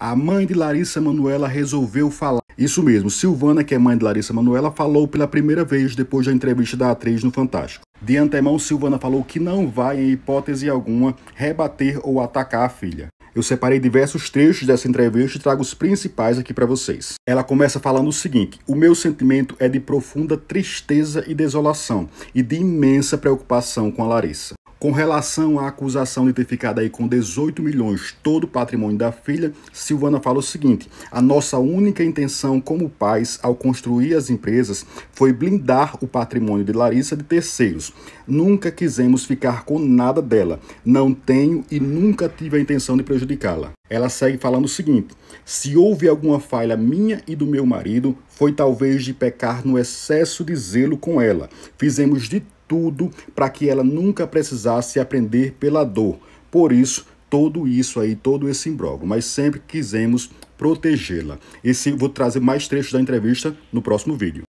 A mãe de Larissa Manuela resolveu falar. Isso mesmo, Silvana, que é mãe de Larissa Manuela, falou pela primeira vez depois da entrevista da atriz no Fantástico. De antemão, Silvana falou que não vai, em hipótese alguma, rebater ou atacar a filha. Eu separei diversos trechos dessa entrevista e trago os principais aqui para vocês. Ela começa falando o seguinte: O meu sentimento é de profunda tristeza e desolação e de imensa preocupação com a Larissa. Com relação à acusação de ter ficado aí com 18 milhões todo o patrimônio da filha, Silvana fala o seguinte: a nossa única intenção como pais ao construir as empresas foi blindar o patrimônio de Larissa de terceiros. Nunca quisemos ficar com nada dela. Não tenho e nunca tive a intenção de prejudicá-la. Ela segue falando o seguinte: se houve alguma falha minha e do meu marido, foi talvez de pecar no excesso de zelo com ela. Fizemos de tudo para que ela nunca precisasse aprender pela dor. Por isso, todo isso aí, todo esse imbróglio, mas sempre quisemos protegê-la. Esse vou trazer mais trechos da entrevista no próximo vídeo.